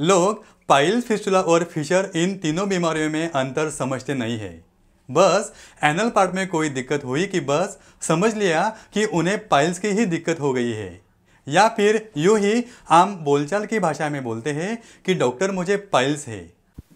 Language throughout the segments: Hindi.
लोग पाइल फिस्टुला और फिशर इन तीनों बीमारियों में अंतर समझते नहीं है बस एनल पार्ट में कोई दिक्कत हुई कि बस समझ लिया कि उन्हें पाइल्स की ही दिक्कत हो गई है या फिर यूं ही आम बोलचाल की भाषा में बोलते हैं कि डॉक्टर मुझे पाइल्स है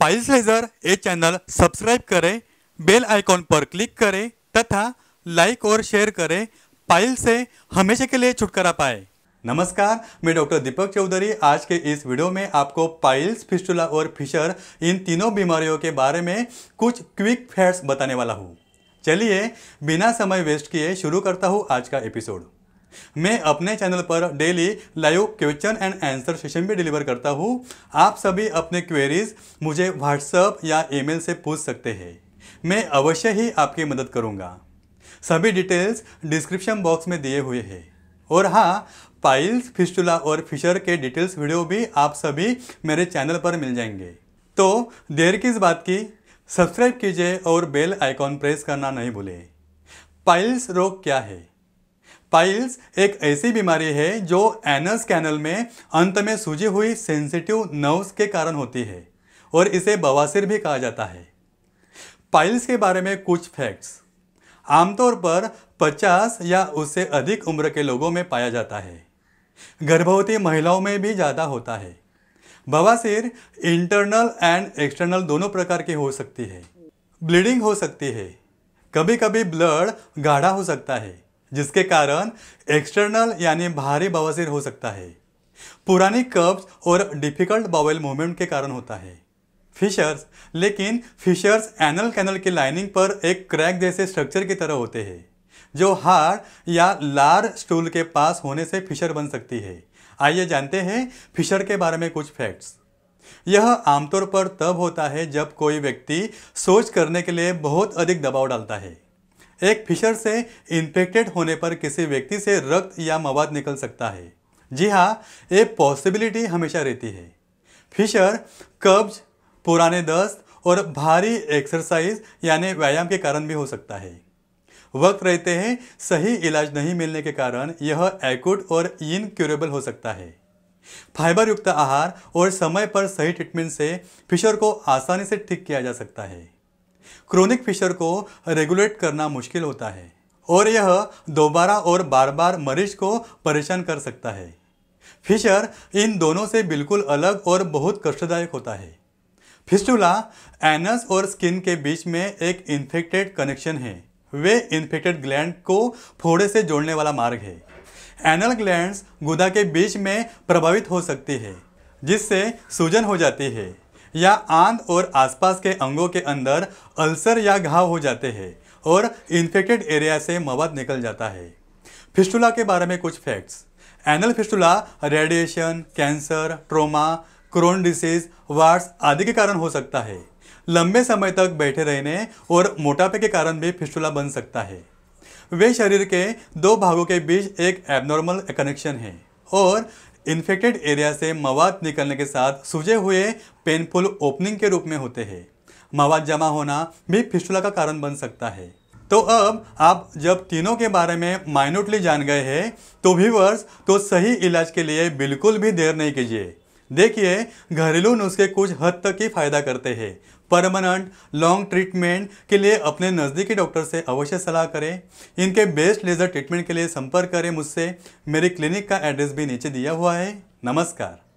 पाइल्स लेजर ये चैनल सब्सक्राइब करें बेल आइकॉन पर क्लिक करें तथा लाइक और शेयर करें पाइल से हमेशा के लिए छुटकारा पाए नमस्कार मैं डॉक्टर दीपक चौधरी आज के इस वीडियो में आपको पाइल्स फिस्टुला और फिशर इन तीनों बीमारियों के बारे में कुछ क्विक फैक्ट्स बताने वाला हूँ चलिए बिना समय वेस्ट किए शुरू करता हूँ आज का एपिसोड मैं अपने चैनल पर daily live question and answer session भी डिलीवर करता हूँ आप सभी अपने क्वेरीज मुझे व्हाट्सएप या ईमेल से पूछ सकते हैं मैं अवश्य ही आपकी मदद करूँगा सभी डिटेल्स डिस्क्रिप्शन बॉक्स में दिए हुए हैं और हाँ पाइल्स फिस्टुला और फिशर के डिटेल्स वीडियो भी आप सभी मेरे चैनल पर मिल जाएंगे तो देर किस बात की सब्सक्राइब कीजिए और बेल आइकॉन प्रेस करना नहीं भूलें पाइल्स रोग क्या है पाइल्स एक ऐसी बीमारी है जो एनस कैनल में अंत में सूजी हुई सेंसिटिव नर्व्स के कारण होती है और इसे बवासीर भी कहा जाता है पाइल्स के बारे में कुछ फैक्ट्स आमतौर पर 50 या उससे अधिक उम्र के लोगों में पाया जाता है गर्भवती महिलाओं में भी ज़्यादा होता है बवासीर इंटरनल एंड एक्सटर्नल दोनों प्रकार की हो सकती है ब्लीडिंग हो सकती है कभी कभी ब्लड गाढ़ा हो सकता है जिसके कारण एक्सटर्नल यानी भारी बवासीर हो सकता है पुरानी कब्ज और डिफिकल्ट बावेल मूवमेंट के कारण होता है फिशर्स लेकिन फिशर्स एनल कैनल की लाइनिंग पर एक क्रैक जैसे स्ट्रक्चर की तरह होते हैं जो हार्ड या लार स्टूल के पास होने से फिशर बन सकती है आइए जानते हैं फिशर के बारे में कुछ फैक्ट्स यह आमतौर पर तब होता है जब कोई व्यक्ति सोच करने के लिए बहुत अधिक दबाव डालता है एक फिशर से इन्फेक्टेड होने पर किसी व्यक्ति से रक्त या मवाद निकल सकता है जी हाँ ये पॉसिबिलिटी हमेशा रहती है फिशर कब्ज पुराने दस्त और भारी एक्सरसाइज यानी व्यायाम के कारण भी हो सकता है वक्त रहते हैं सही इलाज नहीं मिलने के कारण यह एक्यूट और इनक्यूरेबल हो सकता है फाइबर युक्त आहार और समय पर सही ट्रीटमेंट से फिशर को आसानी से ठीक किया जा सकता है क्रोनिक फिशर को रेगुलेट करना मुश्किल होता है और यह दोबारा और बार बार मरीज को परेशान कर सकता है फिशर इन दोनों से बिल्कुल अलग और बहुत कष्टदायक होता है फिस्टूला एनस और स्किन के बीच में एक इन्फेक्टेड कनेक्शन है वे इन्फेक्टेड ग्लैंड को फोड़े से जोड़ने वाला मार्ग है एनल ग्लैंड्स गुदा के बीच में प्रभावित हो सकती है जिससे सूजन हो जाती है या आंत और आसपास के अंगों के अंदर अल्सर या घाव हो जाते हैं और इन्फेक्टेड एरिया से मवाद निकल जाता है फिस्टूला के बारे में कुछ facts anal fistula radiation cancer trauma Crohn disease वार्स आदि के कारण हो सकता है लंबे समय तक बैठे रहने और मोटापे के कारण भी फिस्टुला बन सकता है वे शरीर के दो भागों के बीच एक एबनॉर्मल कनेक्शन है और इन्फेक्टेड एरिया से मवाद निकलने के साथ सूजे हुए पेनफुल ओपनिंग के रूप में होते हैं मवाद जमा होना भी फिस्टुला का कारण बन सकता है तो अब आप जब तीनों के बारे में माइन्यूटली जान गए हैं तो व्यूवर्स तो सही इलाज के लिए बिल्कुल भी देर नहीं कीजिए देखिए घरेलू नुस्खे कुछ हद तक ही फायदा करते हैं परमानेंट लॉन्ग ट्रीटमेंट के लिए अपने नज़दीकी डॉक्टर से अवश्य सलाह करें इनके बेस्ट लेज़र ट्रीटमेंट के लिए संपर्क करें मुझसे मेरी क्लिनिक का एड्रेस भी नीचे दिया हुआ है नमस्कार